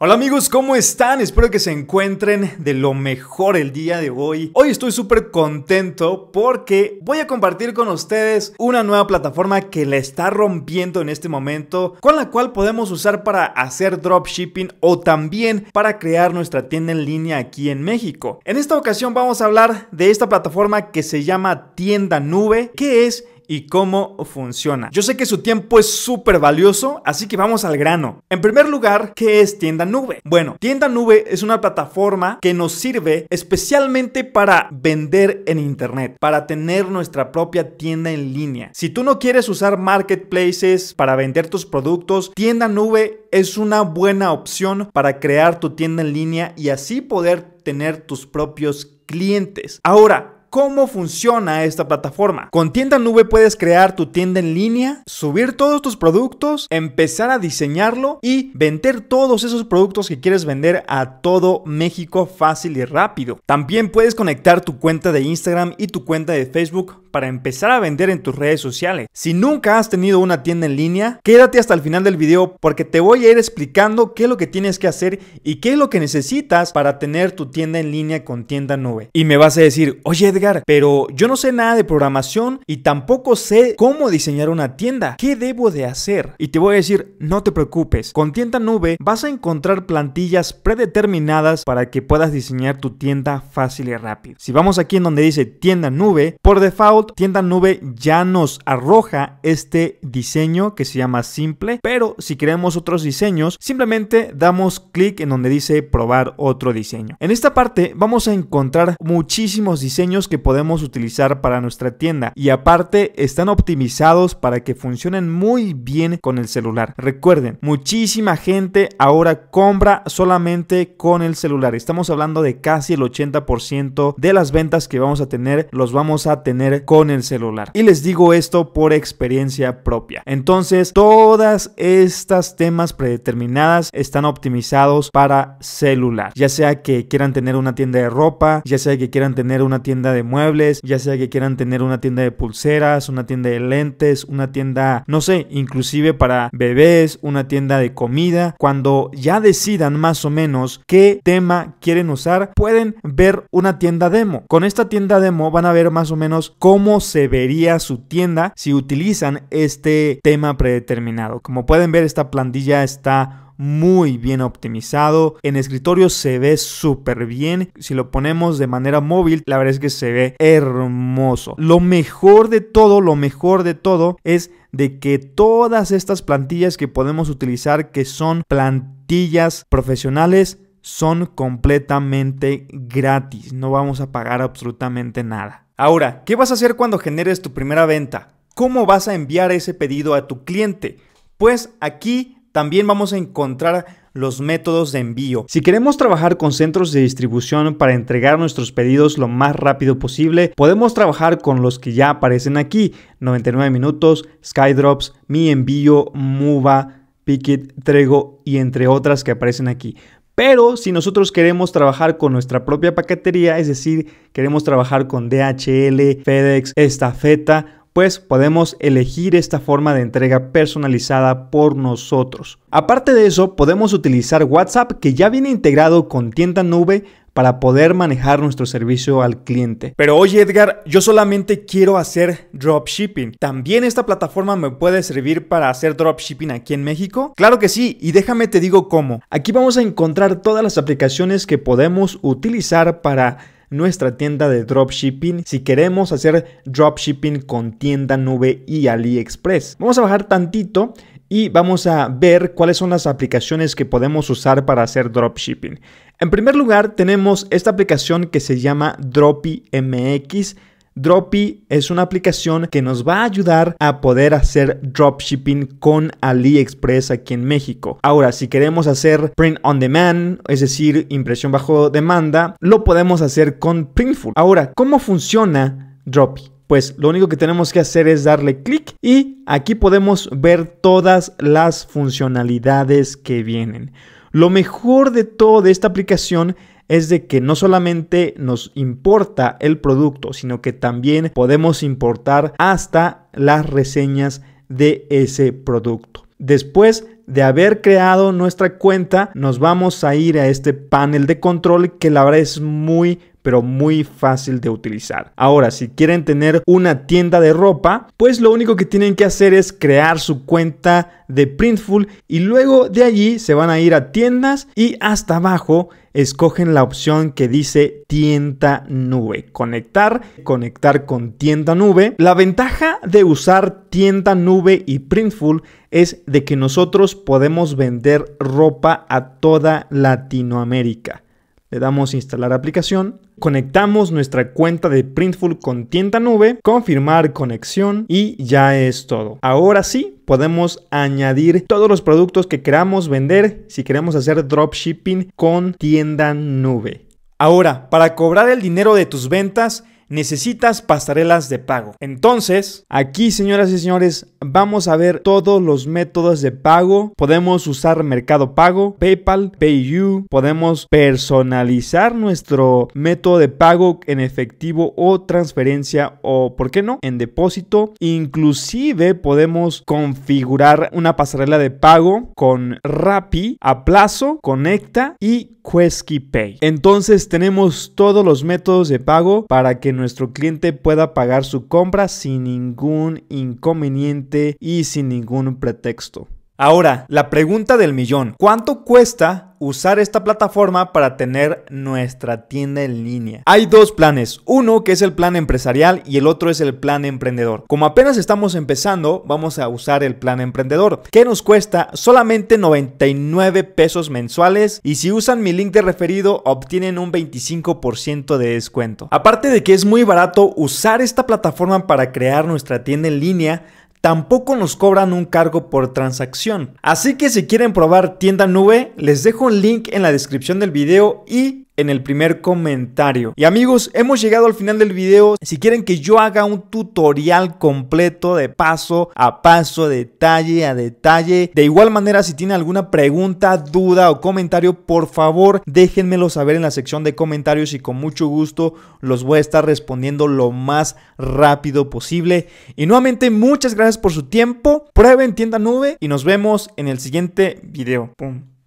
Hola amigos, ¿cómo están? Espero que se encuentren de lo mejor el día de hoy. Hoy estoy súper contento porque voy a compartir con ustedes una nueva plataforma que la está rompiendo en este momento, con la cual podemos usar para hacer dropshipping o también para crear nuestra tienda en línea aquí en México. En esta ocasión vamos a hablar de esta plataforma que se llama Tienda Nube, que es y cómo funciona. Yo sé que su tiempo es súper valioso, así que vamos al grano. En primer lugar, ¿qué es Tienda Nube? Bueno, Tienda Nube es una plataforma que nos sirve especialmente para vender en Internet, para tener nuestra propia tienda en línea. Si tú no quieres usar marketplaces para vender tus productos, Tienda Nube es una buena opción para crear tu tienda en línea y así poder tener tus propios clientes. Ahora, cómo funciona esta plataforma. Con tienda nube puedes crear tu tienda en línea, subir todos tus productos, empezar a diseñarlo y vender todos esos productos que quieres vender a todo México fácil y rápido. También puedes conectar tu cuenta de Instagram y tu cuenta de Facebook para empezar a vender en tus redes sociales. Si nunca has tenido una tienda en línea, quédate hasta el final del video porque te voy a ir explicando qué es lo que tienes que hacer y qué es lo que necesitas para tener tu tienda en línea con tienda nube. Y me vas a decir, oye, pero yo no sé nada de programación y tampoco sé cómo diseñar una tienda. ¿Qué debo de hacer? Y te voy a decir, no te preocupes, con tienda nube vas a encontrar plantillas predeterminadas para que puedas diseñar tu tienda fácil y rápido. Si vamos aquí en donde dice tienda nube, por default, tienda nube ya nos arroja este diseño que se llama simple, pero si queremos otros diseños, simplemente damos clic en donde dice probar otro diseño. En esta parte vamos a encontrar muchísimos diseños que podemos utilizar para nuestra tienda y aparte están optimizados para que funcionen muy bien con el celular. Recuerden, muchísima gente ahora compra solamente con el celular. Estamos hablando de casi el 80% de las ventas que vamos a tener, los vamos a tener con el celular. Y les digo esto por experiencia propia. Entonces, todas estas temas predeterminadas están optimizados para celular. Ya sea que quieran tener una tienda de ropa, ya sea que quieran tener una tienda de muebles, ya sea que quieran tener una tienda de pulseras, una tienda de lentes, una tienda, no sé, inclusive para bebés, una tienda de comida. Cuando ya decidan más o menos qué tema quieren usar, pueden ver una tienda demo. Con esta tienda demo van a ver más o menos cómo se vería su tienda si utilizan este tema predeterminado. Como pueden ver, esta plantilla está muy bien optimizado. En escritorio se ve súper bien. Si lo ponemos de manera móvil, la verdad es que se ve hermoso. Lo mejor de todo, lo mejor de todo es de que todas estas plantillas que podemos utilizar, que son plantillas profesionales, son completamente gratis. No vamos a pagar absolutamente nada. Ahora, ¿qué vas a hacer cuando generes tu primera venta? ¿Cómo vas a enviar ese pedido a tu cliente? Pues aquí también vamos a encontrar los métodos de envío. Si queremos trabajar con centros de distribución para entregar nuestros pedidos lo más rápido posible, podemos trabajar con los que ya aparecen aquí, 99 minutos, Skydrops, Mi Envío, Muva, Picket, Trego y entre otras que aparecen aquí. Pero si nosotros queremos trabajar con nuestra propia paquetería, es decir, queremos trabajar con DHL, FedEx, Estafeta, pues podemos elegir esta forma de entrega personalizada por nosotros. Aparte de eso, podemos utilizar WhatsApp que ya viene integrado con tienda nube para poder manejar nuestro servicio al cliente. Pero oye Edgar, yo solamente quiero hacer dropshipping. ¿También esta plataforma me puede servir para hacer dropshipping aquí en México? Claro que sí, y déjame te digo cómo. Aquí vamos a encontrar todas las aplicaciones que podemos utilizar para nuestra tienda de dropshipping si queremos hacer dropshipping con tienda nube y AliExpress. Vamos a bajar tantito y vamos a ver cuáles son las aplicaciones que podemos usar para hacer dropshipping. En primer lugar tenemos esta aplicación que se llama DropyMX. MX Dropy es una aplicación que nos va a ayudar a poder hacer dropshipping con AliExpress aquí en México. Ahora, si queremos hacer print on demand, es decir, impresión bajo demanda, lo podemos hacer con Printful. Ahora, ¿cómo funciona Dropy? pues lo único que tenemos que hacer es darle clic y aquí podemos ver todas las funcionalidades que vienen. Lo mejor de todo de esta aplicación es de que no solamente nos importa el producto, sino que también podemos importar hasta las reseñas de ese producto. Después de haber creado nuestra cuenta, nos vamos a ir a este panel de control que la verdad es muy pero muy fácil de utilizar. Ahora, si quieren tener una tienda de ropa, pues lo único que tienen que hacer es crear su cuenta de Printful y luego de allí se van a ir a tiendas y hasta abajo escogen la opción que dice tienda nube. Conectar, conectar con tienda nube. La ventaja de usar tienda nube y Printful es de que nosotros podemos vender ropa a toda Latinoamérica. Le damos instalar aplicación, conectamos nuestra cuenta de Printful con tienda nube, confirmar conexión y ya es todo. Ahora sí, podemos añadir todos los productos que queramos vender si queremos hacer dropshipping con tienda nube. Ahora, para cobrar el dinero de tus ventas, necesitas pasarelas de pago. Entonces, aquí señoras y señores, vamos a ver todos los métodos de pago. Podemos usar Mercado Pago, PayPal, PayU, podemos personalizar nuestro método de pago en efectivo o transferencia o, ¿por qué no?, en depósito. Inclusive podemos configurar una pasarela de pago con Rappi, a plazo, Conecta y Quesky Pay. Entonces tenemos todos los métodos de pago para que nuestro cliente pueda pagar su compra sin ningún inconveniente y sin ningún pretexto. Ahora, la pregunta del millón, ¿cuánto cuesta usar esta plataforma para tener nuestra tienda en línea. Hay dos planes, uno que es el plan empresarial y el otro es el plan emprendedor. Como apenas estamos empezando, vamos a usar el plan emprendedor, que nos cuesta solamente 99 pesos mensuales y si usan mi link de referido obtienen un 25% de descuento. Aparte de que es muy barato usar esta plataforma para crear nuestra tienda en línea, tampoco nos cobran un cargo por transacción. Así que si quieren probar tienda nube, les dejo un link en la descripción del video y en el primer comentario. Y amigos, hemos llegado al final del video. Si quieren que yo haga un tutorial completo de paso a paso, detalle a detalle. De igual manera, si tienen alguna pregunta, duda o comentario, por favor déjenmelo saber en la sección de comentarios y con mucho gusto los voy a estar respondiendo lo más rápido posible. Y nuevamente, muchas gracias por su tiempo. Prueben tienda nube y nos vemos en el siguiente video. Pum.